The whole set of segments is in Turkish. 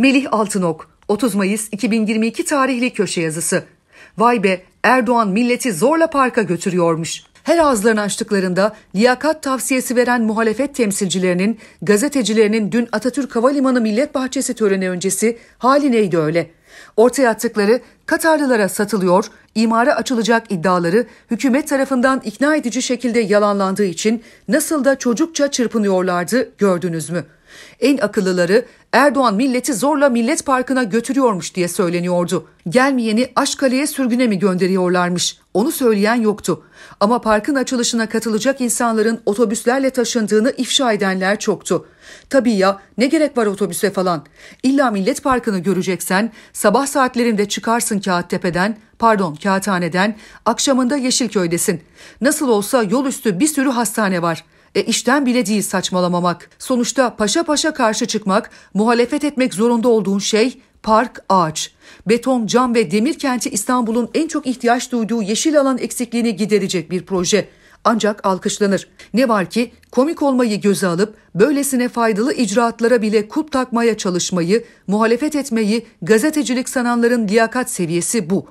Melih Altınok 30 Mayıs 2022 tarihli köşe yazısı. Vay be Erdoğan milleti zorla parka götürüyormuş. Her ağızlarını açtıklarında liyakat tavsiyesi veren muhalefet temsilcilerinin, gazetecilerinin dün Atatürk Havalimanı Millet Bahçesi töreni öncesi hali neydi öyle? Ortaya attıkları Katarlılara satılıyor, imara açılacak iddiaları hükümet tarafından ikna edici şekilde yalanlandığı için nasıl da çocukça çırpınıyorlardı gördünüz mü?'' En akıllıları Erdoğan milleti zorla Millet Parkı'na götürüyormuş diye söyleniyordu. Gelmeyeni Aşkale'ye sürgüne mi gönderiyorlarmış? Onu söyleyen yoktu. Ama parkın açılışına katılacak insanların otobüslerle taşındığını ifşa edenler çoktu. Tabii ya ne gerek var otobüse falan. İlla Millet Parkı'nı göreceksen sabah saatlerinde çıkarsın Kağıttepe'den, pardon Kağıthane'den, akşamında Yeşilköy'desin. Nasıl olsa yol üstü bir sürü hastane var.'' E işten bile değil saçmalamamak. Sonuçta paşa paşa karşı çıkmak, muhalefet etmek zorunda olduğun şey park, ağaç. Beton, cam ve demir kenti İstanbul'un en çok ihtiyaç duyduğu yeşil alan eksikliğini giderecek bir proje. Ancak alkışlanır. Ne var ki komik olmayı göze alıp böylesine faydalı icraatlara bile kulp takmaya çalışmayı, muhalefet etmeyi gazetecilik sananların liyakat seviyesi bu.''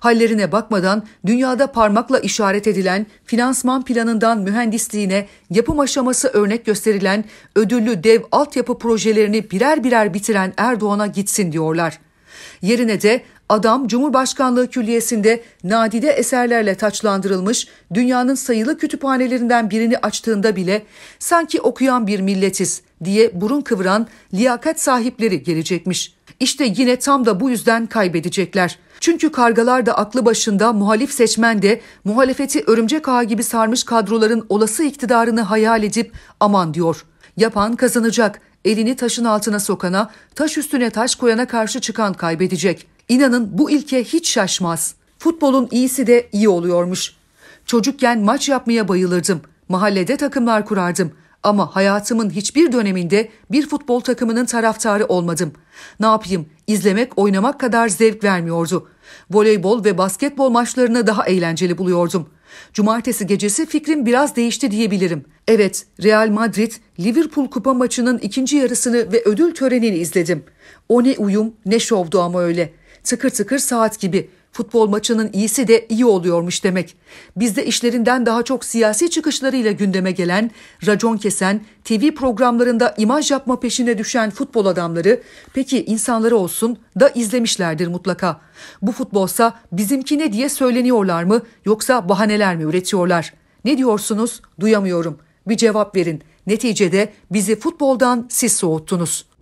Hallerine bakmadan dünyada parmakla işaret edilen finansman planından mühendisliğine yapım aşaması örnek gösterilen ödüllü dev altyapı projelerini birer birer bitiren Erdoğan'a gitsin diyorlar. Yerine de adam Cumhurbaşkanlığı Külliyesi'nde nadide eserlerle taçlandırılmış dünyanın sayılı kütüphanelerinden birini açtığında bile sanki okuyan bir milletiz diye burun kıvıran liyakat sahipleri gelecekmiş. İşte yine tam da bu yüzden kaybedecekler. Çünkü kargalar da aklı başında muhalif seçmen de muhalefeti örümcek ağı gibi sarmış kadroların olası iktidarını hayal edip aman diyor. Yapan kazanacak, elini taşın altına sokana, taş üstüne taş koyana karşı çıkan kaybedecek. İnanın bu ilke hiç şaşmaz. Futbolun iyisi de iyi oluyormuş. Çocukken maç yapmaya bayılırdım. Mahallede takımlar kurardım. Ama hayatımın hiçbir döneminde bir futbol takımının taraftarı olmadım. Ne yapayım? İzlemek, oynamak kadar zevk vermiyordu. Voleybol ve basketbol maçlarını daha eğlenceli buluyordum. Cumartesi gecesi fikrim biraz değişti diyebilirim. Evet, Real Madrid Liverpool Kupa maçının ikinci yarısını ve ödül törenini izledim. O ne uyum ne şovdu ama öyle. Tıkır tıkır saat gibi. Futbol maçının iyisi de iyi oluyormuş demek. Bizde işlerinden daha çok siyasi çıkışlarıyla gündeme gelen, racon kesen, TV programlarında imaj yapma peşine düşen futbol adamları peki insanları olsun da izlemişlerdir mutlaka. Bu futbolsa bizimki ne diye söyleniyorlar mı yoksa bahaneler mi üretiyorlar? Ne diyorsunuz? Duyamıyorum. Bir cevap verin. Neticede bizi futboldan siz soğuttunuz.